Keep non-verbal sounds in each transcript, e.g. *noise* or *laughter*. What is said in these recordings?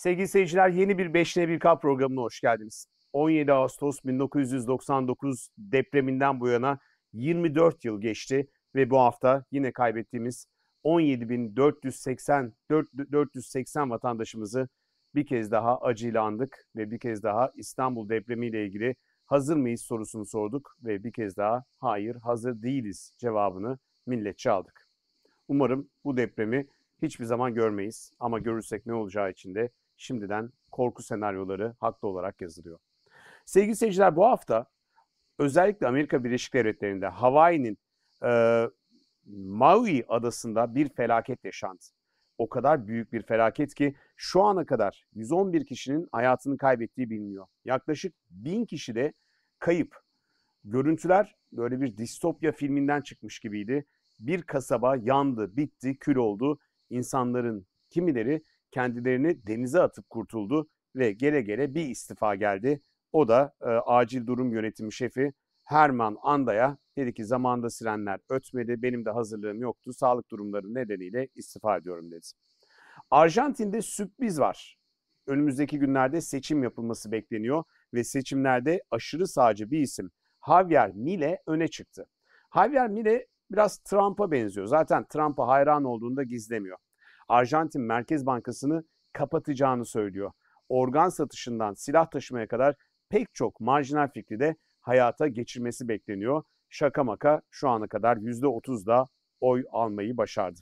Sevgili seyirciler yeni bir 5'te Bir k programına hoş geldiniz. 17 Ağustos 1999 depreminden bu yana 24 yıl geçti ve bu hafta yine kaybettiğimiz 17.480 480 vatandaşımızı bir kez daha acıyla andık ve bir kez daha İstanbul depremiyle ilgili hazır mıyız sorusunu sorduk ve bir kez daha hayır hazır değiliz cevabını milletçe aldık. Umarım bu depremi hiçbir zaman görmeyiz ama görürsek ne olacağı için de şimdiden korku senaryoları haklı olarak yazılıyor. Sevgili seyirciler bu hafta özellikle Amerika Birleşik Devletleri'nde Hawaii'nin e, Maui adasında bir felaket yaşandı. O kadar büyük bir felaket ki şu ana kadar 111 kişinin hayatını kaybettiği biliniyor. Yaklaşık 1000 kişi de kayıp. Görüntüler böyle bir distopya filminden çıkmış gibiydi. Bir kasaba yandı, bitti, kül oldu. İnsanların kimileri kendilerini denize atıp kurtuldu ve gele gele bir istifa geldi. O da e, acil durum yönetimi şefi Herman Anda'ya dedi ki zamanda sirenler ötmedi, benim de hazırlığım yoktu, sağlık durumları nedeniyle istifa ediyorum dedi. Arjantin'de sürpriz var. Önümüzdeki günlerde seçim yapılması bekleniyor ve seçimlerde aşırı sağcı bir isim Javier Mille öne çıktı. Javier Mille biraz Trump'a benziyor. Zaten Trump'a hayran olduğunda gizlemiyor. Arjantin Merkez Bankası'nı kapatacağını söylüyor. Organ satışından silah taşımaya kadar pek çok marjinal fikri de hayata geçirmesi bekleniyor. Şaka maka şu ana kadar %30 da oy almayı başardı.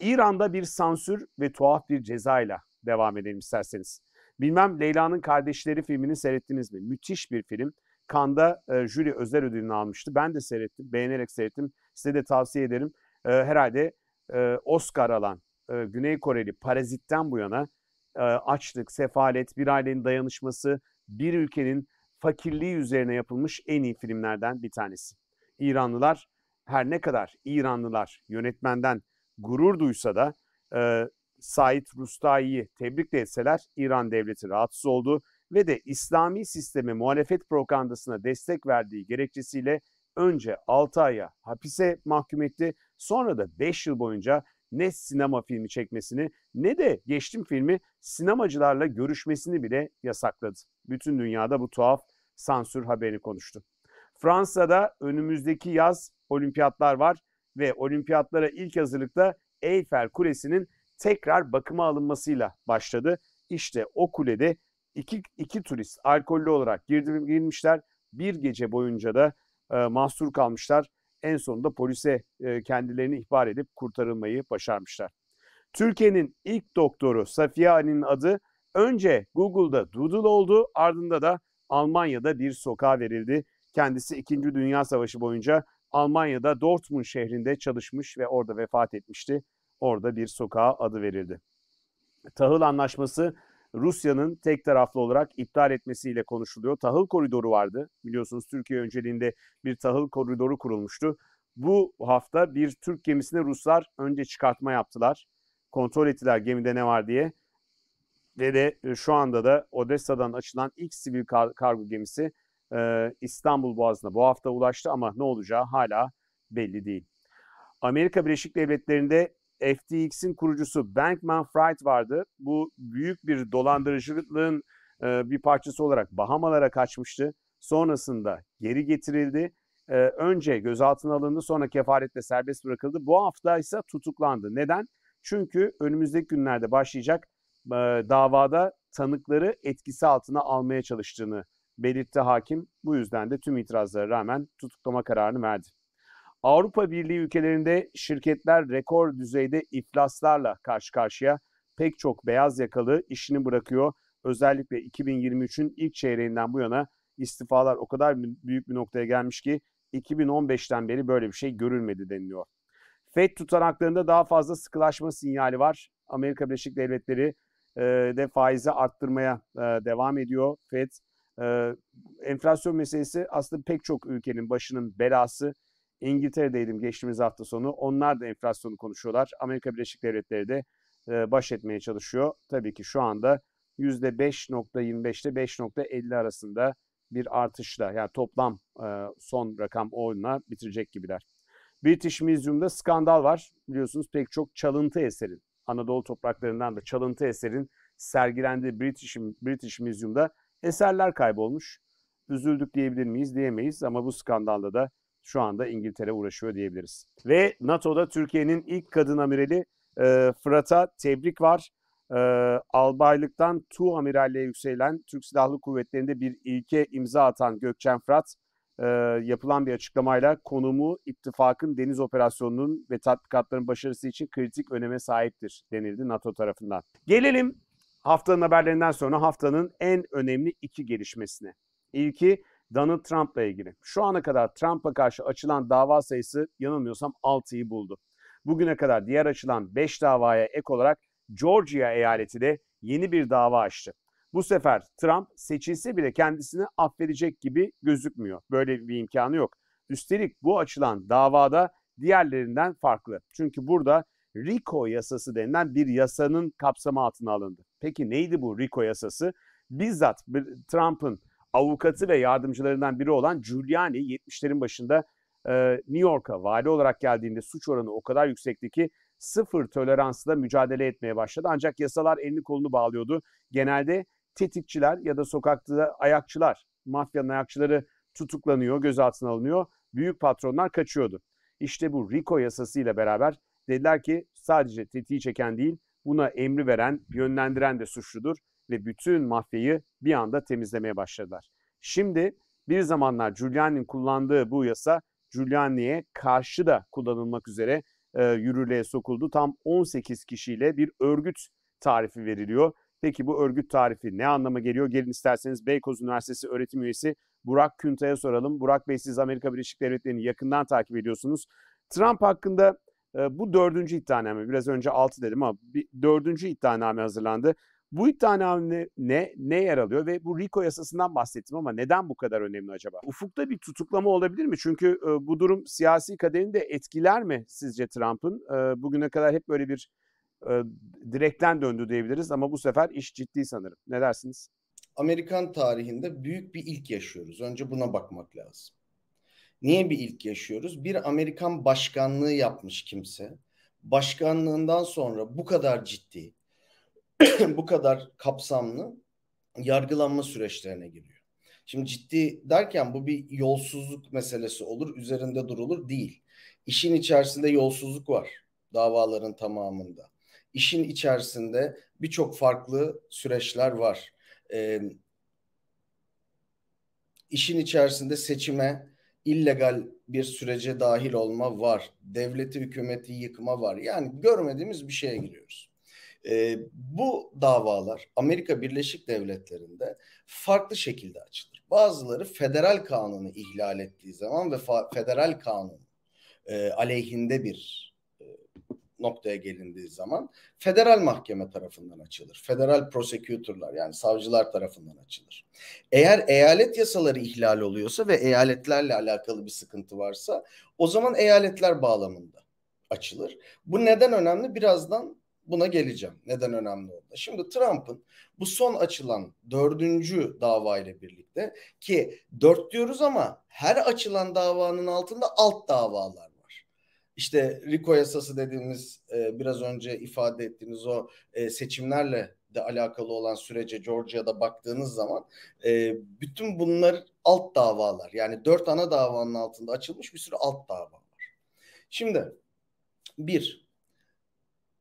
İran'da bir sansür ve tuhaf bir cezayla devam edelim isterseniz. Bilmem Leyla'nın Kardeşleri filmini seyrettiniz mi? Müthiş bir film. Kanda e, jüri özel ödülünü almıştı. Ben de seyrettim, beğenerek seyrettim. Size de tavsiye ederim. E, herhalde e, Oscar alan e, Güney Koreli parazitten bu yana e, açlık, sefalet, bir ailenin dayanışması, bir ülkenin fakirliği üzerine yapılmış en iyi filmlerden bir tanesi. İranlılar her ne kadar İranlılar yönetmenden gurur duysa da e, Said Rustayi'yi tebrik de etseler İran devleti rahatsız oldu ve de İslami sisteme muhalefet propagandasına destek verdiği gerekçesiyle önce 6 aya hapise mahkum etti. Sonra da 5 yıl boyunca ne sinema filmi çekmesini ne de geçtim filmi sinemacılarla görüşmesini bile yasakladı. Bütün dünyada bu tuhaf sansür haberini konuştu. Fransa'da önümüzdeki yaz olimpiyatlar var ve olimpiyatlara ilk hazırlıkta Eyfel Kulesi'nin tekrar bakıma alınmasıyla başladı. İşte o kulede iki, iki turist alkollü olarak girdi, girmişler. Bir gece boyunca da e, mahsur kalmışlar en sonunda polise e, kendilerini ihbar edip kurtarılmayı başarmışlar. Türkiye'nin ilk doktoru Safiye Ali'nin adı önce Google'da Doodle oldu ardında da Almanya'da bir sokağa verildi. Kendisi 2. Dünya Savaşı boyunca Almanya'da Dortmund şehrinde çalışmış ve orada vefat etmişti. Orada bir sokağa adı verildi. Tahıl Anlaşması Rusya'nın tek taraflı olarak iptal etmesiyle konuşuluyor. Tahıl koridoru vardı. Biliyorsunuz Türkiye önceliğinde bir tahıl koridoru kurulmuştu. Bu hafta bir Türk gemisine Ruslar önce çıkartma yaptılar. Kontrol ettiler gemide ne var diye. Ve de e, şu anda da Odessa'dan açılan ilk sivil kar- kargo gemisi e, İstanbul Boğazı'na bu hafta ulaştı ama ne olacağı hala belli değil. Amerika Birleşik Devletleri'nde FTX'in kurucusu Bankman Fried vardı. Bu büyük bir dolandırıcılığın e, bir parçası olarak Bahamalara kaçmıştı. Sonrasında geri getirildi. E, önce gözaltına alındı sonra kefaletle serbest bırakıldı. Bu hafta ise tutuklandı. Neden? Çünkü önümüzdeki günlerde başlayacak e, davada tanıkları etkisi altına almaya çalıştığını belirtti hakim. Bu yüzden de tüm itirazlara rağmen tutuklama kararını verdi. Avrupa Birliği ülkelerinde şirketler rekor düzeyde iflaslarla karşı karşıya pek çok beyaz yakalı işini bırakıyor. Özellikle 2023'ün ilk çeyreğinden bu yana istifalar o kadar büyük bir noktaya gelmiş ki 2015'ten beri böyle bir şey görülmedi deniliyor. FED tutanaklarında daha fazla sıkılaşma sinyali var. Amerika Birleşik Devletleri e, de faizi arttırmaya e, devam ediyor. FED e, enflasyon meselesi aslında pek çok ülkenin başının belası. İngiltere'deydim geçtiğimiz hafta sonu. Onlar da enflasyonu konuşuyorlar. Amerika Birleşik Devletleri de e, baş etmeye çalışıyor. Tabii ki şu anda %5.25 ile 5.50 arasında bir artışla yani toplam e, son rakam oyunla bitirecek gibiler. British Museum'da skandal var. Biliyorsunuz pek çok çalıntı eserin, Anadolu topraklarından da çalıntı eserin sergilendiği British, British Museum'da eserler kaybolmuş. Üzüldük diyebilir miyiz? Diyemeyiz ama bu skandalda da şu anda İngiltere uğraşıyor diyebiliriz. Ve NATO'da Türkiye'nin ilk kadın amirali e, Fırat'a tebrik var. E, albaylıktan Tu amiralliğe yükselen Türk Silahlı Kuvvetleri'nde bir ilke imza atan Gökçen Fırat e, yapılan bir açıklamayla konumu ittifakın deniz operasyonunun ve tatbikatların başarısı için kritik öneme sahiptir denildi NATO tarafından. Gelelim haftanın haberlerinden sonra haftanın en önemli iki gelişmesine. İlki Donald Trump'la ilgili. Şu ana kadar Trump'a karşı açılan dava sayısı yanılmıyorsam 6'yı buldu. Bugüne kadar diğer açılan 5 davaya ek olarak Georgia eyaleti de yeni bir dava açtı. Bu sefer Trump seçilse bile kendisini affedecek gibi gözükmüyor. Böyle bir imkanı yok. Üstelik bu açılan davada diğerlerinden farklı. Çünkü burada RICO yasası denilen bir yasanın kapsamı altına alındı. Peki neydi bu RICO yasası? Bizzat Trump'ın avukatı ve yardımcılarından biri olan Giuliani 70'lerin başında e, New York'a vali olarak geldiğinde suç oranı o kadar yüksekti ki sıfır toleransla mücadele etmeye başladı. Ancak yasalar elini kolunu bağlıyordu. Genelde tetikçiler ya da sokakta ayakçılar, mafyanın ayakçıları tutuklanıyor, gözaltına alınıyor. Büyük patronlar kaçıyordu. İşte bu RICO yasasıyla beraber dediler ki sadece tetiği çeken değil, buna emri veren, yönlendiren de suçludur ve bütün mafyayı bir anda temizlemeye başladılar. Şimdi bir zamanlar Giuliani'nin kullandığı bu yasa Giuliani'ye karşı da kullanılmak üzere e, yürürlüğe sokuldu. Tam 18 kişiyle bir örgüt tarifi veriliyor. Peki bu örgüt tarifi ne anlama geliyor? Gelin isterseniz Beykoz Üniversitesi öğretim üyesi Burak Küntay'a soralım. Burak Bey siz Amerika Birleşik Devletleri'ni yakından takip ediyorsunuz. Trump hakkında e, bu dördüncü iddianame, biraz önce altı dedim ama bir, dördüncü iddianame hazırlandı. Bu iddianame ne, ne yer alıyor ve bu RICO yasasından bahsettim ama neden bu kadar önemli acaba? Ufukta bir tutuklama olabilir mi? Çünkü e, bu durum siyasi kaderini de etkiler mi sizce Trump'ın? E, bugüne kadar hep böyle bir e, direkten döndü diyebiliriz ama bu sefer iş ciddi sanırım. Ne dersiniz? Amerikan tarihinde büyük bir ilk yaşıyoruz. Önce buna bakmak lazım. Niye bir ilk yaşıyoruz? Bir Amerikan başkanlığı yapmış kimse. Başkanlığından sonra bu kadar ciddi *clears throat* bu kadar kapsamlı yargılanma süreçlerine giriyor. Şimdi ciddi derken bu bir yolsuzluk meselesi olur, üzerinde durulur değil. İşin içerisinde yolsuzluk var davaların tamamında. İşin içerisinde birçok farklı süreçler var. Ee, işin içerisinde seçime illegal bir sürece dahil olma var. Devleti hükümeti yıkma var. Yani görmediğimiz bir şeye giriyoruz. E, bu davalar Amerika Birleşik Devletleri'nde farklı şekilde açılır. Bazıları federal kanunu ihlal ettiği zaman ve federal kanun e, aleyhinde bir e, noktaya gelindiği zaman federal mahkeme tarafından açılır. Federal prosecutorlar yani savcılar tarafından açılır. Eğer eyalet yasaları ihlal oluyorsa ve eyaletlerle alakalı bir sıkıntı varsa o zaman eyaletler bağlamında açılır. Bu neden önemli? Birazdan Buna geleceğim. Neden önemli oldu? Şimdi Trump'ın bu son açılan dördüncü dava ile birlikte ki dört diyoruz ama her açılan davanın altında alt davalar var. İşte RICO yasası dediğimiz e, biraz önce ifade ettiğiniz o e, seçimlerle de alakalı olan sürece Georgia'da baktığınız zaman e, bütün bunlar alt davalar. Yani dört ana davanın altında açılmış bir sürü alt dava var. Şimdi bir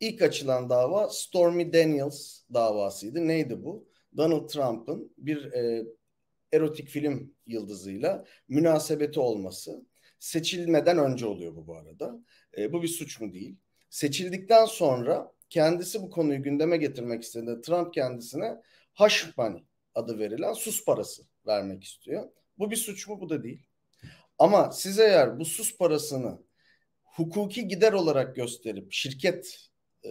İlk açılan dava Stormy Daniels davasıydı. Neydi bu? Donald Trump'ın bir e, erotik film yıldızıyla münasebeti olması. Seçilmeden önce oluyor bu bu arada. E, bu bir suç mu değil? Seçildikten sonra kendisi bu konuyu gündeme getirmek istediğinde Trump kendisine hush money adı verilen sus parası vermek istiyor. Bu bir suç mu? Bu da değil. Ama siz eğer bu sus parasını hukuki gider olarak gösterip şirket e,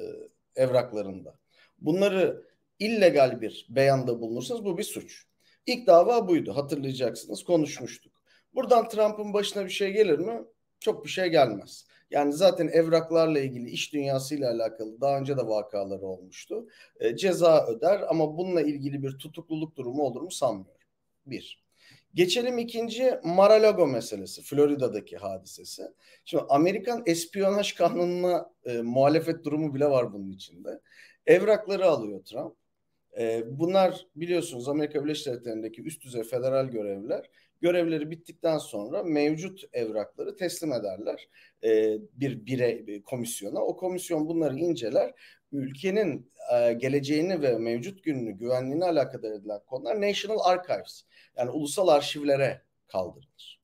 evraklarında. Bunları illegal bir beyanda bulunursanız bu bir suç. İlk dava buydu hatırlayacaksınız konuşmuştuk. Buradan Trump'ın başına bir şey gelir mi? Çok bir şey gelmez. Yani zaten evraklarla ilgili iş dünyasıyla alakalı daha önce de vakaları olmuştu. E, ceza öder ama bununla ilgili bir tutukluluk durumu olur mu sanmıyorum. Bir. Geçelim ikinci Maralago meselesi, Florida'daki hadisesi. Şimdi Amerikan espiyonaj kanununa e, muhalefet durumu bile var bunun içinde. Evrakları alıyor Trump. E, bunlar biliyorsunuz Amerika Birleşik Devletleri'ndeki üst düzey federal görevliler görevleri bittikten sonra mevcut evrakları teslim ederler e, bir bire bir komisyona. O komisyon bunları inceler. Ülkenin e, geleceğini ve mevcut gününü güvenliğini alakadar edilen konular National Archives yani ulusal arşivlere kaldırılır.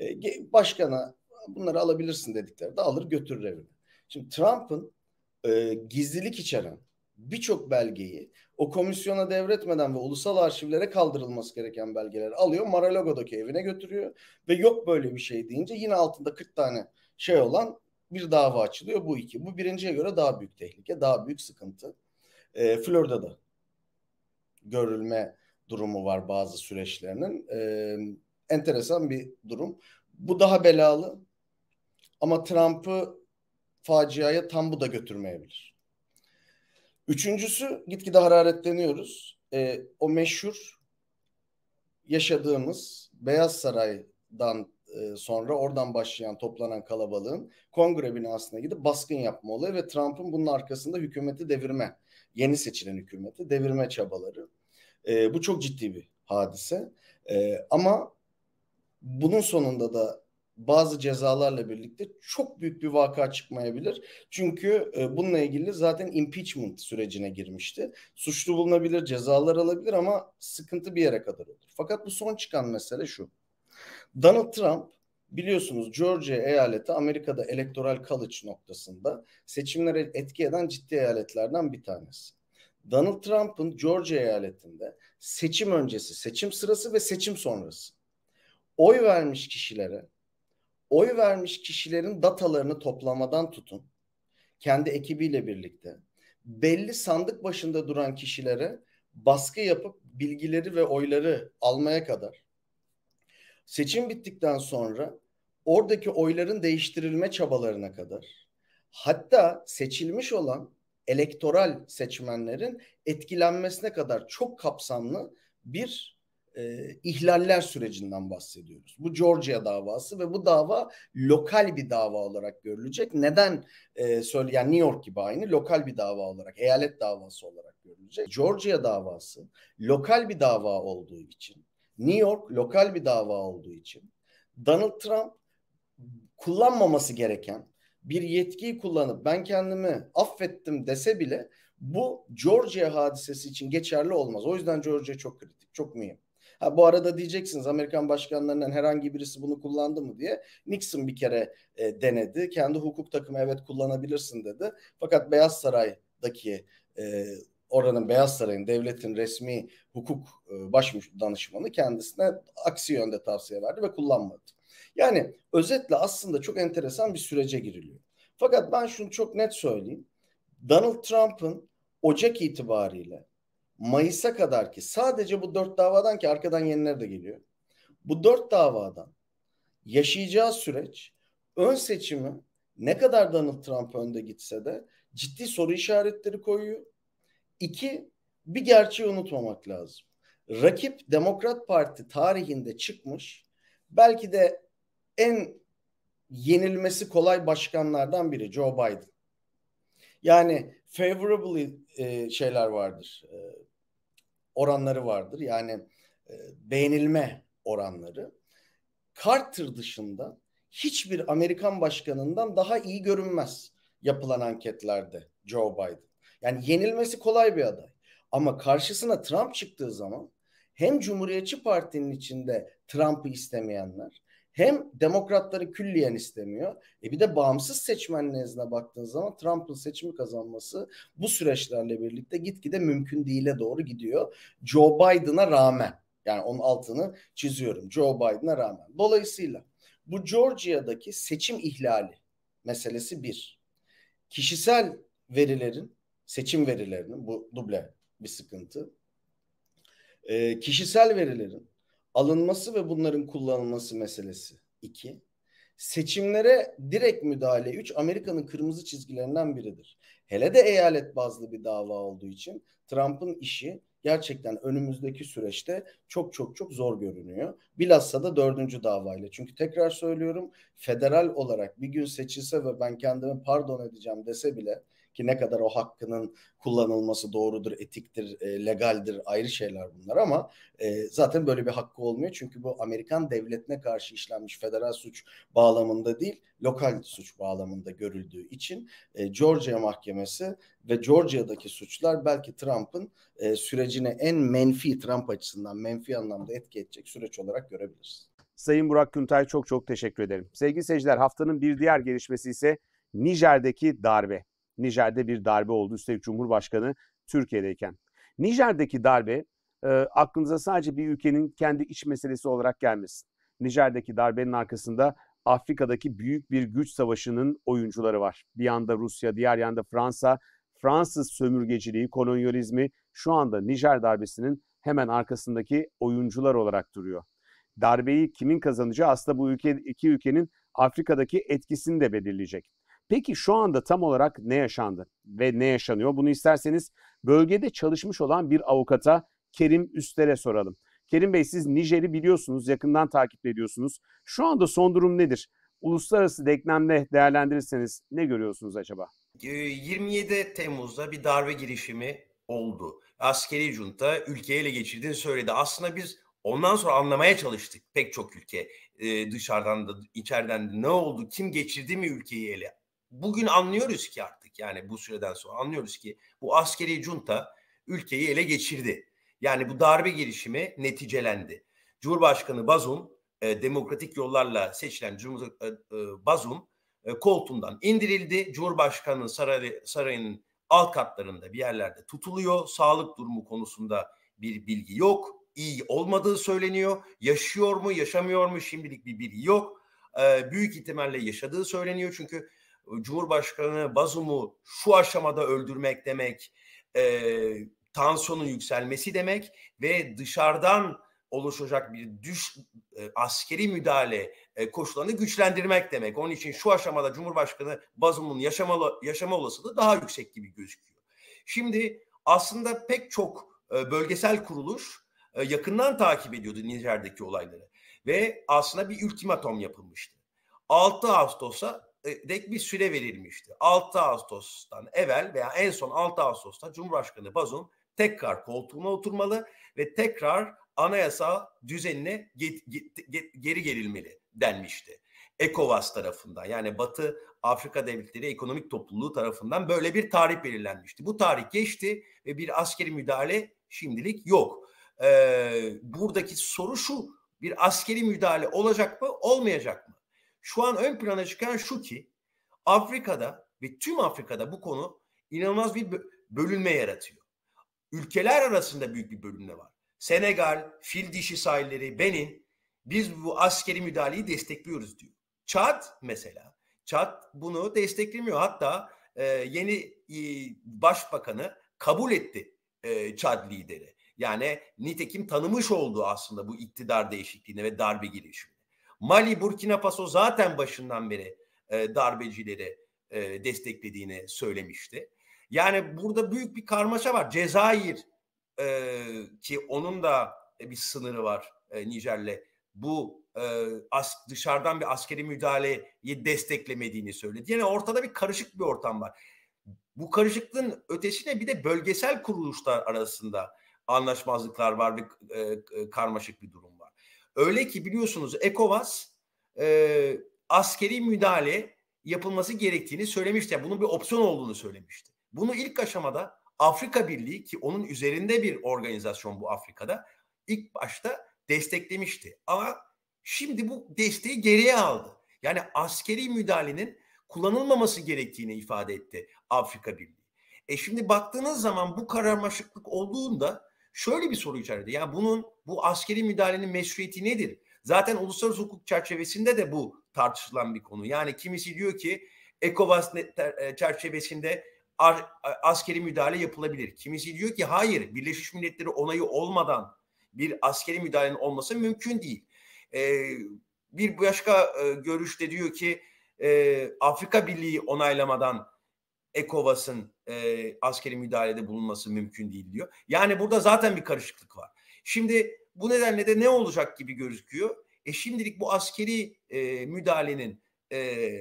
E, başkana bunları alabilirsin dedikleri de alır götürür evine. Şimdi Trump'ın e, gizlilik içeren birçok belgeyi o komisyona devretmeden ve ulusal arşivlere kaldırılması gereken belgeleri alıyor. Maralago'daki evine götürüyor ve yok böyle bir şey deyince yine altında 40 tane şey olan bir dava açılıyor bu iki. Bu birinciye göre daha büyük tehlike, daha büyük sıkıntı. E, Florida'da görülme durumu var bazı süreçlerinin. E, enteresan bir durum. Bu daha belalı ama Trump'ı faciaya tam bu da götürmeyebilir. Üçüncüsü gitgide hararetleniyoruz. E, o meşhur yaşadığımız Beyaz Saray'dan e, sonra oradan başlayan toplanan kalabalığın kongre binasına gidip baskın yapma olayı ve Trump'ın bunun arkasında hükümeti devirme, yeni seçilen hükümeti devirme çabaları. E, bu çok ciddi bir hadise. E, ama bunun sonunda da bazı cezalarla birlikte çok büyük bir vaka çıkmayabilir. Çünkü e, bununla ilgili zaten impeachment sürecine girmişti. Suçlu bulunabilir, cezalar alabilir ama sıkıntı bir yere kadar olur. Fakat bu son çıkan mesele şu. Donald Trump biliyorsunuz Georgia eyaleti Amerika'da elektoral college noktasında seçimlere etki eden ciddi eyaletlerden bir tanesi. Donald Trump'ın Georgia eyaletinde seçim öncesi, seçim sırası ve seçim sonrası oy vermiş kişilere oy vermiş kişilerin datalarını toplamadan tutun. Kendi ekibiyle birlikte belli sandık başında duran kişilere baskı yapıp bilgileri ve oyları almaya kadar seçim bittikten sonra oradaki oyların değiştirilme çabalarına kadar hatta seçilmiş olan elektoral seçmenlerin etkilenmesine kadar çok kapsamlı bir e, ihlaller sürecinden bahsediyoruz. Bu Georgia davası ve bu dava lokal bir dava olarak görülecek. Neden e, söyle yani New York gibi aynı lokal bir dava olarak, eyalet davası olarak görülecek. Georgia davası lokal bir dava olduğu için, New York lokal bir dava olduğu için Donald Trump kullanmaması gereken bir yetkiyi kullanıp ben kendimi affettim dese bile bu Georgia hadisesi için geçerli olmaz. O yüzden Georgia çok kritik, çok mühim. Ha, bu arada diyeceksiniz Amerikan başkanlarından herhangi birisi bunu kullandı mı diye. Nixon bir kere e, denedi. Kendi hukuk takımı evet kullanabilirsin dedi. Fakat Beyaz Saray'daki e, oranın Beyaz Saray'ın devletin resmi hukuk e, baş danışmanı kendisine aksi yönde tavsiye verdi ve kullanmadı. Yani özetle aslında çok enteresan bir sürece giriliyor. Fakat ben şunu çok net söyleyeyim. Donald Trump'ın Ocak itibariyle Mayıs'a kadar ki sadece bu dört davadan ki arkadan yeniler de geliyor. Bu dört davadan yaşayacağı süreç ön seçimi ne kadar Donald Trump önde gitse de ciddi soru işaretleri koyuyor. İki, bir gerçeği unutmamak lazım. Rakip Demokrat Parti tarihinde çıkmış belki de en yenilmesi kolay başkanlardan biri Joe Biden. Yani favorable e, şeyler vardır. E, oranları vardır. Yani e, beğenilme oranları. Carter dışında hiçbir Amerikan başkanından daha iyi görünmez yapılan anketlerde Joe Biden. Yani yenilmesi kolay bir aday. Ama karşısına Trump çıktığı zaman hem Cumhuriyetçi Parti'nin içinde Trump'ı istemeyenler hem demokratları külliyen istemiyor. E bir de bağımsız seçmen nezdine baktığınız zaman Trump'ın seçimi kazanması bu süreçlerle birlikte gitgide mümkün değile doğru gidiyor. Joe Biden'a rağmen yani onun altını çiziyorum Joe Biden'a rağmen. Dolayısıyla bu Georgia'daki seçim ihlali meselesi bir. Kişisel verilerin, seçim verilerinin bu duble bir sıkıntı. E, kişisel verilerin alınması ve bunların kullanılması meselesi. İki, seçimlere direkt müdahale Üç. Amerika'nın kırmızı çizgilerinden biridir. Hele de eyalet bazlı bir dava olduğu için Trump'ın işi gerçekten önümüzdeki süreçte çok çok çok zor görünüyor. Bilhassa da dördüncü davayla. Çünkü tekrar söylüyorum federal olarak bir gün seçilse ve ben kendimi pardon edeceğim dese bile ki ne kadar o hakkının kullanılması doğrudur, etiktir, e, legaldir ayrı şeyler bunlar ama e, zaten böyle bir hakkı olmuyor. Çünkü bu Amerikan devletine karşı işlenmiş federal suç bağlamında değil, lokal suç bağlamında görüldüğü için e, Georgia Mahkemesi ve Georgia'daki suçlar belki Trump'ın e, sürecine en menfi Trump açısından menfi anlamda etki edecek süreç olarak görebiliriz. Sayın Burak Güntay çok çok teşekkür ederim. Sevgili seyirciler haftanın bir diğer gelişmesi ise Nijer'deki darbe. Nijer'de bir darbe oldu. Üstelik Cumhurbaşkanı Türkiye'deyken. Nijer'deki darbe e, aklınıza sadece bir ülkenin kendi iç meselesi olarak gelmesin. Nijer'deki darbenin arkasında Afrika'daki büyük bir güç savaşının oyuncuları var. Bir yanda Rusya, diğer yanda Fransa. Fransız sömürgeciliği, kolonyalizmi şu anda Nijer darbesinin hemen arkasındaki oyuncular olarak duruyor. Darbeyi kimin kazanacağı aslında bu ülke, iki ülkenin Afrika'daki etkisini de belirleyecek. Peki şu anda tam olarak ne yaşandı ve ne yaşanıyor? Bunu isterseniz bölgede çalışmış olan bir avukata Kerim Üstere soralım. Kerim Bey siz Nijer'i biliyorsunuz, yakından takip ediyorsunuz. Şu anda son durum nedir? Uluslararası denklemde değerlendirirseniz ne görüyorsunuz acaba? 27 ee, Temmuz'da bir darbe girişimi oldu. Askeri junta ülkeyi ele geçirdiğini söyledi. Aslında biz ondan sonra anlamaya çalıştık pek çok ülke. Ee, dışarıdan da içeriden de ne oldu, kim geçirdi mi ülkeyi ele? bugün anlıyoruz ki artık yani bu süreden sonra anlıyoruz ki bu askeri junta ülkeyi ele geçirdi. Yani bu darbe girişimi neticelendi. Cumhurbaşkanı Bazum e, demokratik yollarla seçilen Cumhur e, e Bazum e, koltuğundan indirildi. Cumhurbaşkanı saray, sarayının alt katlarında bir yerlerde tutuluyor. Sağlık durumu konusunda bir bilgi yok. İyi olmadığı söyleniyor. Yaşıyor mu, yaşamıyor mu şimdilik bir bilgi yok. E, büyük ihtimalle yaşadığı söyleniyor. Çünkü Cumhurbaşkanı Bazum'u şu aşamada öldürmek demek e, tansiyonun yükselmesi demek ve dışarıdan oluşacak bir düş e, askeri müdahale e, koşullarını güçlendirmek demek. Onun için şu aşamada Cumhurbaşkanı Bazum'un yaşama, yaşama olasılığı daha yüksek gibi gözüküyor. Şimdi aslında pek çok e, bölgesel kuruluş e, yakından takip ediyordu Nijer'deki olayları ve aslında bir ultimatom yapılmıştı. 6 Ağustos'a e, dek bir süre verilmişti. 6 Ağustos'tan evvel veya en son 6 Ağustos'ta Cumhurbaşkanı Bazum tekrar koltuğuna oturmalı ve tekrar anayasa düzenine geri gelilmeli denmişti. ECOWAS tarafından yani Batı Afrika Devletleri Ekonomik Topluluğu tarafından böyle bir tarih belirlenmişti. Bu tarih geçti ve bir askeri müdahale şimdilik yok. Ee, buradaki soru şu bir askeri müdahale olacak mı olmayacak mı? şu an ön plana çıkan şu ki Afrika'da ve tüm Afrika'da bu konu inanılmaz bir bölünme yaratıyor. Ülkeler arasında büyük bir bölünme var. Senegal, Fil Dişi sahilleri, Benin biz bu askeri müdahaleyi destekliyoruz diyor. Çad mesela. Çad bunu desteklemiyor. Hatta e, yeni e, başbakanı kabul etti e, Çad lideri. Yani nitekim tanımış oldu aslında bu iktidar değişikliğine ve darbe girişimi. Mali, Burkina Faso zaten başından beri e, darbecileri e, desteklediğini söylemişti. Yani burada büyük bir karmaşa var. Cezayir e, ki onun da bir sınırı var e, Nijer'le. Bu e, as, dışarıdan bir askeri müdahaleyi desteklemediğini söyledi. Yani ortada bir karışık bir ortam var. Bu karışıklığın ötesine bir de bölgesel kuruluşlar arasında anlaşmazlıklar var ve e, karmaşık bir durum Öyle ki biliyorsunuz ECOWAS e, askeri müdahale yapılması gerektiğini söylemişti. Yani bunun bir opsiyon olduğunu söylemişti. Bunu ilk aşamada Afrika Birliği ki onun üzerinde bir organizasyon bu Afrika'da ilk başta desteklemişti. Ama şimdi bu desteği geriye aldı. Yani askeri müdahalenin kullanılmaması gerektiğini ifade etti Afrika Birliği. E şimdi baktığınız zaman bu kararmaşıklık olduğunda şöyle bir soru içeride. Yani bunun bu askeri müdahalenin meşruiyeti nedir? Zaten uluslararası hukuk çerçevesinde de bu tartışılan bir konu. Yani kimisi diyor ki ECOWAS e, çerçevesinde e, askeri müdahale yapılabilir. Kimisi diyor ki hayır Birleşmiş Milletleri onayı olmadan bir askeri müdahalenin olması mümkün değil. Ee, bir başka e, görüşte diyor ki e, Afrika Birliği onaylamadan ECOWAS'ın e, askeri müdahalede bulunması mümkün değil diyor. Yani burada zaten bir karışıklık var. Şimdi bu nedenle de ne olacak gibi gözüküyor. E şimdilik bu askeri e, müdahalenin e,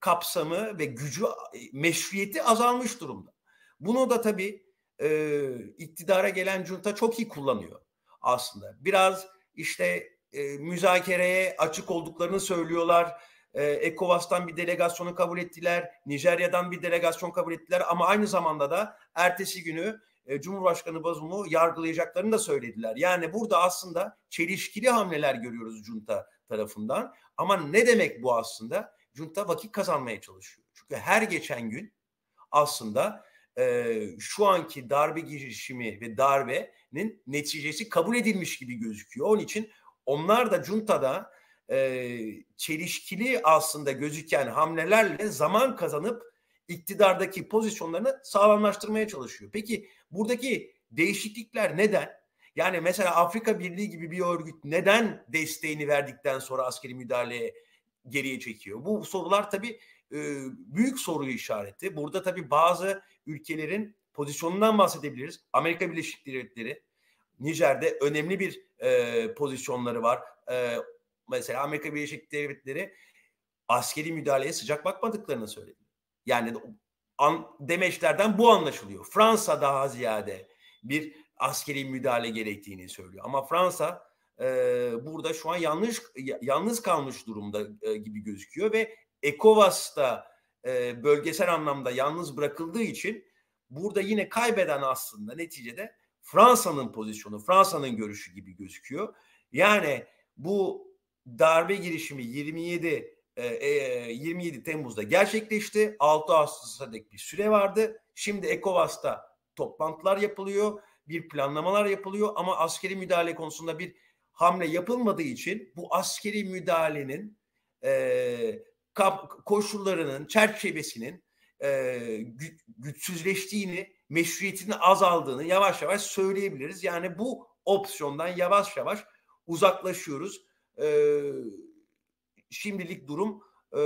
kapsamı ve gücü, e, meşruiyeti azalmış durumda. Bunu da tabii e, iktidara gelen junta çok iyi kullanıyor aslında. Biraz işte e, müzakereye açık olduklarını söylüyorlar e, ECOWAS'tan bir delegasyonu kabul ettiler, Nijerya'dan bir delegasyon kabul ettiler ama aynı zamanda da ertesi günü e, Cumhurbaşkanı Bazum'u yargılayacaklarını da söylediler. Yani burada aslında çelişkili hamleler görüyoruz junta tarafından. Ama ne demek bu aslında? Junta vakit kazanmaya çalışıyor. Çünkü her geçen gün aslında e, şu anki darbe girişimi ve darbenin neticesi kabul edilmiş gibi gözüküyor. Onun için onlar da da e, çelişkili aslında gözüken hamlelerle zaman kazanıp iktidardaki pozisyonlarını sağlamlaştırmaya çalışıyor. Peki buradaki değişiklikler neden? Yani mesela Afrika Birliği gibi bir örgüt neden desteğini verdikten sonra askeri müdahaleye geriye çekiyor? Bu sorular tabii e, büyük soru işareti. Burada tabii bazı ülkelerin pozisyonundan bahsedebiliriz. Amerika Birleşik Devletleri Nijer'de önemli bir e, pozisyonları var. E, mesela Amerika Birleşik Devletleri askeri müdahaleye sıcak bakmadıklarını söyledi. Yani an, demeçlerden bu anlaşılıyor. Fransa daha ziyade bir askeri müdahale gerektiğini söylüyor. Ama Fransa e, burada şu an yanlış yalnız kalmış durumda e, gibi gözüküyor ve ECOWAS'ta e, bölgesel anlamda yalnız bırakıldığı için burada yine kaybeden aslında neticede Fransa'nın pozisyonu, Fransa'nın görüşü gibi gözüküyor. Yani bu darbe girişimi 27 27 e, e, Temmuz'da gerçekleşti. 6 Ağustos'a dek bir süre vardı. Şimdi ECOWAS'ta toplantılar yapılıyor, bir planlamalar yapılıyor ama askeri müdahale konusunda bir hamle yapılmadığı için bu askeri müdahalenin e, koşullarının, çerçevesinin e, gü güçsüzleştiğini, meşruiyetinin azaldığını yavaş yavaş söyleyebiliriz. Yani bu opsiyondan yavaş yavaş uzaklaşıyoruz e, şimdilik durum e,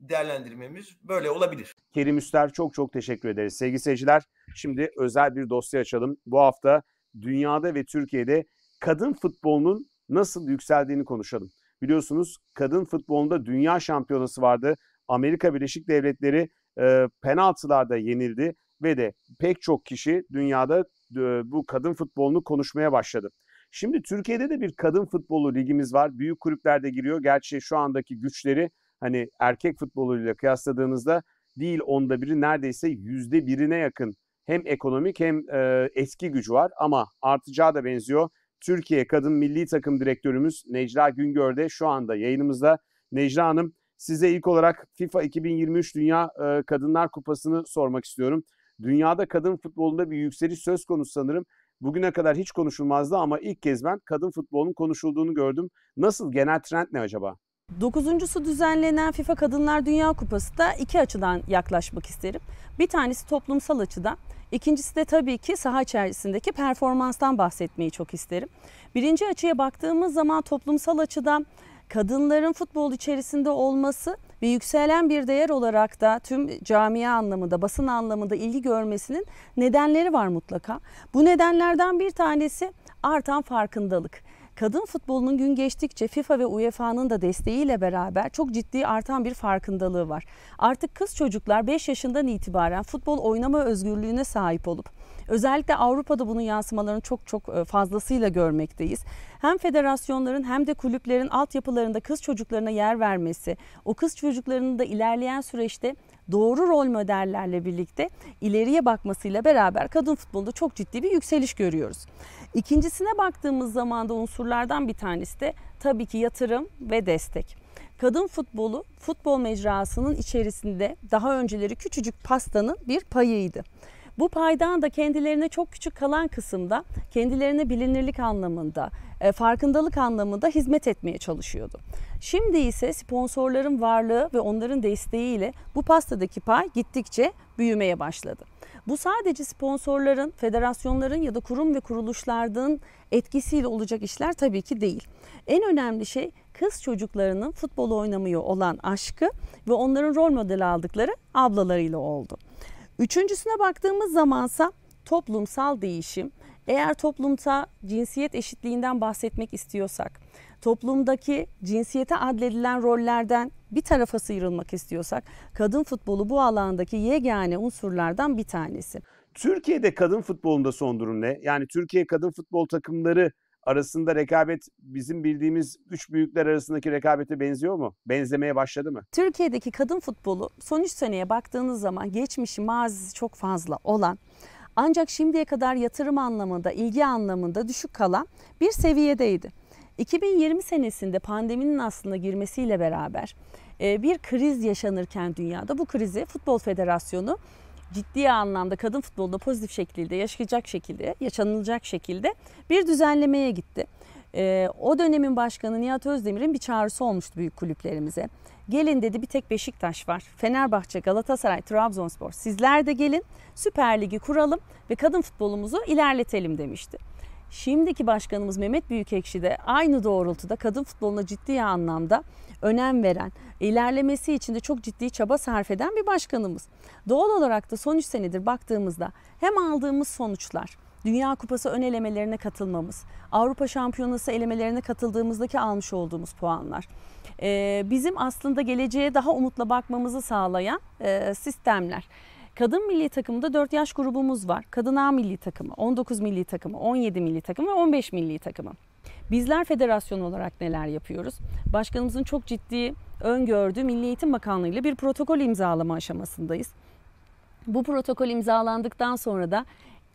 değerlendirmemiz böyle olabilir. Kerim Üster çok çok teşekkür ederiz. Sevgili seyirciler şimdi özel bir dosya açalım. Bu hafta dünyada ve Türkiye'de kadın futbolunun nasıl yükseldiğini konuşalım. Biliyorsunuz kadın futbolunda dünya şampiyonası vardı. Amerika Birleşik Devletleri e, penaltılarda yenildi ve de pek çok kişi dünyada e, bu kadın futbolunu konuşmaya başladı. Şimdi Türkiye'de de bir kadın futbolu ligimiz var. Büyük kulüplerde giriyor. Gerçi şu andaki güçleri hani erkek futboluyla kıyasladığınızda değil onda biri neredeyse yüzde birine yakın hem ekonomik hem e, eski gücü var ama artacağı da benziyor. Türkiye Kadın Milli Takım Direktörümüz Necla Güngör de şu anda yayınımızda. Necla Hanım size ilk olarak FIFA 2023 Dünya e, Kadınlar Kupası'nı sormak istiyorum. Dünyada kadın futbolunda bir yükseliş söz konusu sanırım. Bugüne kadar hiç konuşulmazdı ama ilk kez ben kadın futbolunun konuşulduğunu gördüm. Nasıl genel trend ne acaba? Dokuzuncusu düzenlenen FIFA Kadınlar Dünya Kupası da iki açıdan yaklaşmak isterim. Bir tanesi toplumsal açıdan, ikincisi de tabii ki saha içerisindeki performanstan bahsetmeyi çok isterim. Birinci açıya baktığımız zaman toplumsal açıdan kadınların futbol içerisinde olması ve yükselen bir değer olarak da tüm camia anlamında, basın anlamında ilgi görmesinin nedenleri var mutlaka. Bu nedenlerden bir tanesi artan farkındalık kadın futbolunun gün geçtikçe FIFA ve UEFA'nın da desteğiyle beraber çok ciddi artan bir farkındalığı var. Artık kız çocuklar 5 yaşından itibaren futbol oynama özgürlüğüne sahip olup Özellikle Avrupa'da bunun yansımalarını çok çok e, fazlasıyla görmekteyiz. Hem federasyonların hem de kulüplerin altyapılarında kız çocuklarına yer vermesi, o kız çocuklarının da ilerleyen süreçte doğru rol modellerle birlikte ileriye bakmasıyla beraber kadın futbolunda çok ciddi bir yükseliş görüyoruz. İkincisine baktığımız zaman da unsurlardan bir tanesi de tabii ki yatırım ve destek. Kadın futbolu futbol mecrasının içerisinde daha önceleri küçücük pastanın bir payıydı. Bu paydan da kendilerine çok küçük kalan kısımda kendilerine bilinirlik anlamında, e, farkındalık anlamında hizmet etmeye çalışıyordu. Şimdi ise sponsorların varlığı ve onların desteğiyle bu pastadaki pay gittikçe büyümeye başladı. Bu sadece sponsorların, federasyonların ya da kurum ve kuruluşların etkisiyle olacak işler tabii ki değil. En önemli şey kız çocuklarının futbol oynamıyor olan aşkı ve onların rol modeli aldıkları ablalarıyla oldu. Üçüncüsüne baktığımız zamansa toplumsal değişim. Eğer toplumda cinsiyet eşitliğinden bahsetmek istiyorsak, toplumdaki cinsiyete adledilen rollerden bir tarafa sıyrılmak istiyorsak, kadın futbolu bu alandaki yegane unsurlardan bir tanesi. Türkiye'de kadın futbolunda son durum ne? Yani Türkiye kadın futbol takımları arasında rekabet bizim bildiğimiz üç büyükler arasındaki rekabete benziyor mu? Benzemeye başladı mı? Türkiye'deki kadın futbolu son 3 seneye baktığınız zaman geçmişi mazisi çok fazla olan ancak şimdiye kadar yatırım anlamında, ilgi anlamında düşük kalan bir seviyedeydi. 2020 senesinde pandeminin aslında girmesiyle beraber e, bir kriz yaşanırken dünyada bu krizi Futbol Federasyonu ciddi anlamda kadın futbolunda pozitif şekilde yaşayacak şekilde, yaşanılacak şekilde bir düzenlemeye gitti. Ee, o dönemin başkanı Nihat Özdemir'in bir çağrısı olmuştu büyük kulüplerimize. Gelin dedi bir tek Beşiktaş var. Fenerbahçe, Galatasaray, Trabzonspor. Sizler de gelin Süper Ligi kuralım ve kadın futbolumuzu ilerletelim demişti. Şimdiki başkanımız Mehmet Büyükekşi de aynı doğrultuda kadın futboluna ciddi anlamda önem veren, ilerlemesi için de çok ciddi çaba sarf eden bir başkanımız. Doğal olarak da son 3 senedir baktığımızda hem aldığımız sonuçlar, Dünya Kupası ön elemelerine katılmamız, Avrupa Şampiyonası elemelerine katıldığımızdaki almış olduğumuz puanlar, bizim aslında geleceğe daha umutla bakmamızı sağlayan sistemler. Kadın milli takımda 4 yaş grubumuz var. Kadın A milli takımı, 19 milli takımı, 17 milli takımı ve 15 milli takımı. Bizler federasyon olarak neler yapıyoruz? Başkanımızın çok ciddi öngördüğü Milli Eğitim Bakanlığı ile bir protokol imzalama aşamasındayız. Bu protokol imzalandıktan sonra da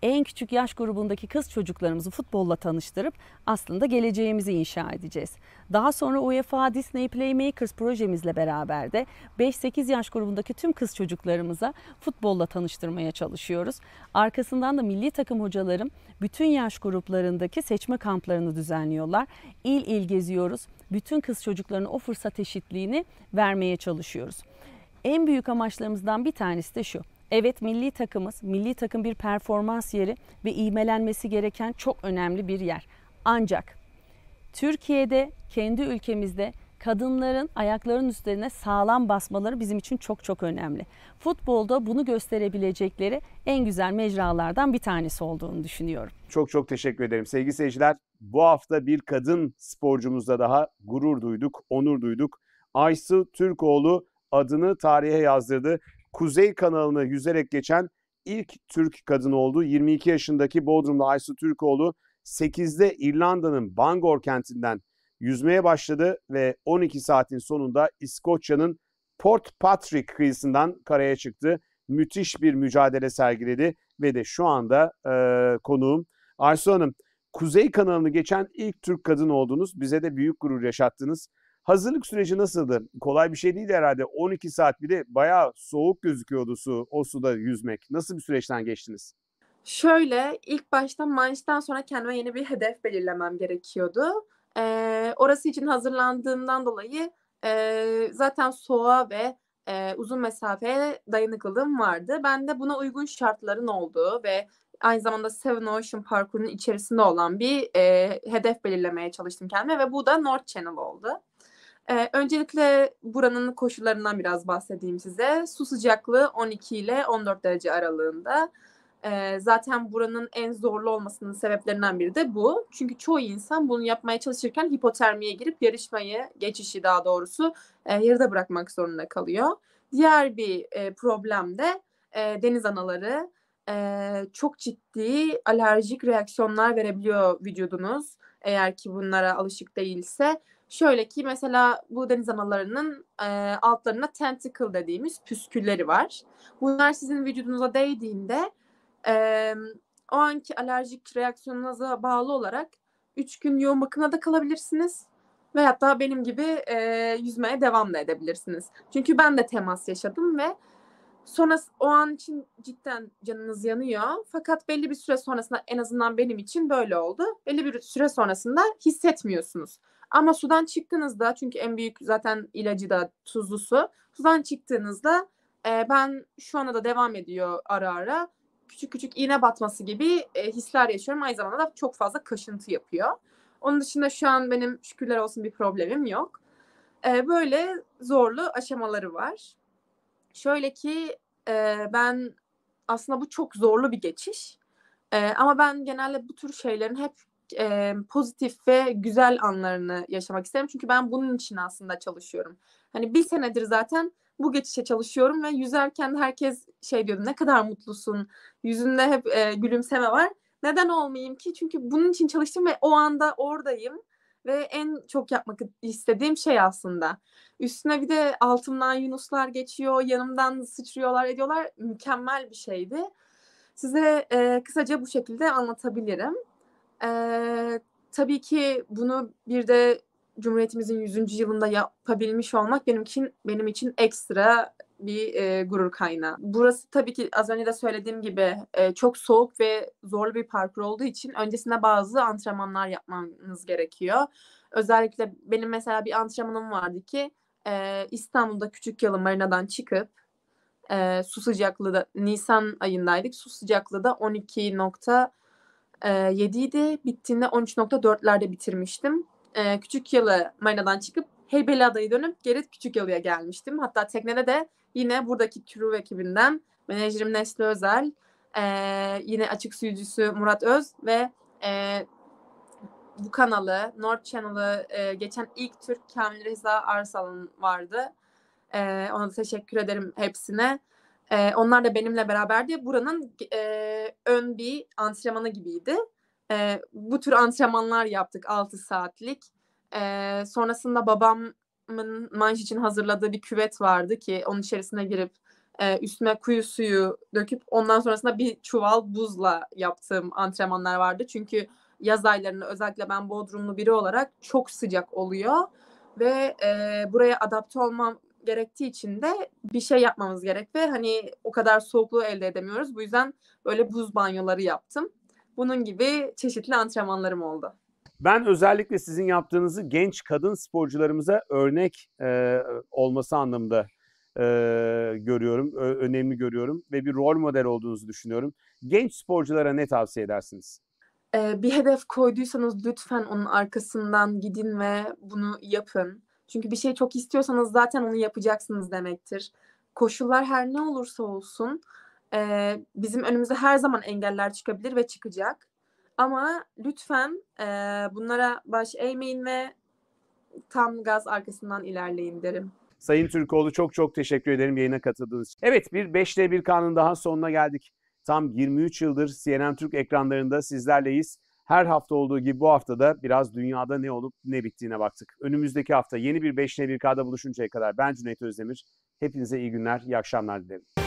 en küçük yaş grubundaki kız çocuklarımızı futbolla tanıştırıp aslında geleceğimizi inşa edeceğiz. Daha sonra UEFA Disney Playmakers projemizle beraber de 5-8 yaş grubundaki tüm kız çocuklarımıza futbolla tanıştırmaya çalışıyoruz. Arkasından da milli takım hocalarım bütün yaş gruplarındaki seçme kamplarını düzenliyorlar. İl il geziyoruz. Bütün kız çocuklarına o fırsat eşitliğini vermeye çalışıyoruz. En büyük amaçlarımızdan bir tanesi de şu. Evet milli takımız, milli takım bir performans yeri ve iğmelenmesi gereken çok önemli bir yer. Ancak Türkiye'de, kendi ülkemizde kadınların ayaklarının üzerine sağlam basmaları bizim için çok çok önemli. Futbolda bunu gösterebilecekleri en güzel mecralardan bir tanesi olduğunu düşünüyorum. Çok çok teşekkür ederim sevgili seyirciler. Bu hafta bir kadın sporcumuzla daha gurur duyduk, onur duyduk. Aysu Türkoğlu adını tarihe yazdırdı. Kuzey kanalını yüzerek geçen ilk Türk kadın oldu. 22 yaşındaki Bodrumlu Aysu Türkoğlu 8'de İrlanda'nın Bangor kentinden yüzmeye başladı ve 12 saatin sonunda İskoçya'nın Port Patrick kıyısından karaya çıktı. Müthiş bir mücadele sergiledi ve de şu anda e, konuğum. Arsu Hanım, Kuzey kanalını geçen ilk Türk kadın oldunuz. Bize de büyük gurur yaşattınız. Hazırlık süreci nasıldı? Kolay bir şey değil herhalde. 12 saat bir de bayağı soğuk gözüküyordu su, o suda yüzmek. Nasıl bir süreçten geçtiniz? Şöyle ilk başta manştan sonra kendime yeni bir hedef belirlemem gerekiyordu. Ee, orası için hazırlandığımdan dolayı e, zaten soğuğa ve e, uzun mesafeye dayanıklılığım vardı. Ben de buna uygun şartların olduğu ve aynı zamanda Seven Ocean parkurunun içerisinde olan bir e, hedef belirlemeye çalıştım kendime ve bu da North Channel oldu. Ee, öncelikle buranın koşullarından biraz bahsedeyim size. Su sıcaklığı 12 ile 14 derece aralığında. Ee, zaten buranın en zorlu olmasının sebeplerinden biri de bu. Çünkü çoğu insan bunu yapmaya çalışırken hipotermiye girip yarışmayı, geçişi daha doğrusu e, yarıda bırakmak zorunda kalıyor. Diğer bir e, problem de e, deniz anaları. E, çok ciddi alerjik reaksiyonlar verebiliyor vücudunuz. Eğer ki bunlara alışık değilse Şöyle ki mesela bu deniz analarının e, altlarında tentacle dediğimiz püskülleri var. Bunlar sizin vücudunuza değdiğinde e, o anki alerjik reaksiyonunuza bağlı olarak 3 gün yoğun bakımda da kalabilirsiniz. Ve hatta benim gibi e, yüzmeye devam da edebilirsiniz. Çünkü ben de temas yaşadım ve sonra o an için cidden canınız yanıyor. Fakat belli bir süre sonrasında en azından benim için böyle oldu. Belli bir süre sonrasında hissetmiyorsunuz. Ama sudan çıktığınızda çünkü en büyük zaten ilacı da tuzlu su. Sudan çıktığınızda e, ben şu ana da devam ediyor ara ara. Küçük küçük iğne batması gibi e, hisler yaşıyorum. Aynı zamanda da çok fazla kaşıntı yapıyor. Onun dışında şu an benim şükürler olsun bir problemim yok. E, böyle zorlu aşamaları var. Şöyle ki e, ben aslında bu çok zorlu bir geçiş. E, ama ben genelde bu tür şeylerin hep e, pozitif ve güzel anlarını yaşamak isterim. Çünkü ben bunun için aslında çalışıyorum. Hani bir senedir zaten bu geçişe çalışıyorum ve yüzerken herkes şey diyordu ne kadar mutlusun. Yüzünde hep e, gülümseme var. Neden olmayayım ki? Çünkü bunun için çalıştım ve o anda oradayım ve en çok yapmak istediğim şey aslında. Üstüne bir de altımdan yunuslar geçiyor, yanımdan sıçrıyorlar ediyorlar. Mükemmel bir şeydi. Size e, kısaca bu şekilde anlatabilirim tabii ki bunu bir de Cumhuriyetimizin 100. yılında yapabilmiş olmak benim için, benim için ekstra bir e, gurur kaynağı. Burası tabii ki az önce de söylediğim gibi e, çok soğuk ve zorlu bir parkur olduğu için öncesinde bazı antrenmanlar yapmanız gerekiyor. Özellikle benim mesela bir antrenmanım vardı ki e, İstanbul'da küçük yalı marinadan çıkıp e, su sıcaklığı da Nisan ayındaydık. Su sıcaklığı da 12 e, 7 idi. Bittiğinde 13.4'lerde bitirmiştim. E, küçük yalı marinadan çıkıp Heybeli Adayı dönüp geri küçük yalıya gelmiştim. Hatta teknede de yine buradaki True ekibinden menajerim Nesli Özel, e, yine açık suyucusu Murat Öz ve e, bu kanalı, North Channel'ı e, geçen ilk Türk Kamil Reza Arsal'ın vardı. E, ona da teşekkür ederim hepsine. E, onlar da benimle beraberdi. Buranın e, ön bir antrenmanı gibiydi. E, bu tür antrenmanlar yaptık 6 saatlik. E, sonrasında babamın manş için hazırladığı bir küvet vardı ki onun içerisine girip e, üstüme kuyu suyu döküp ondan sonrasında bir çuval buzla yaptığım antrenmanlar vardı. Çünkü yaz aylarında özellikle ben Bodrumlu biri olarak çok sıcak oluyor ve e, buraya adapte olmam gerektiği için de bir şey yapmamız gerek ve hani o kadar soğukluğu elde edemiyoruz. Bu yüzden böyle buz banyoları yaptım. Bunun gibi çeşitli antrenmanlarım oldu. Ben özellikle sizin yaptığınızı genç kadın sporcularımıza örnek e, olması anlamında e, görüyorum, ö, önemli görüyorum ve bir rol model olduğunuzu düşünüyorum. Genç sporculara ne tavsiye edersiniz? Ee, bir hedef koyduysanız lütfen onun arkasından gidin ve bunu yapın. Çünkü bir şey çok istiyorsanız zaten onu yapacaksınız demektir. Koşullar her ne olursa olsun e, bizim önümüze her zaman engeller çıkabilir ve çıkacak. Ama lütfen e, bunlara baş eğmeyin ve tam gaz arkasından ilerleyin derim. Sayın Türkoğlu çok çok teşekkür ederim yayına katıldığınız için. Evet bir 5'te 1 kanun daha sonuna geldik. Tam 23 yıldır CNN Türk ekranlarında sizlerleyiz. Her hafta olduğu gibi bu hafta da biraz dünyada ne olup ne bittiğine baktık. Önümüzdeki hafta yeni bir 5'le 1K'da buluşuncaya kadar ben Cüneyt Özdemir. Hepinize iyi günler, iyi akşamlar dilerim.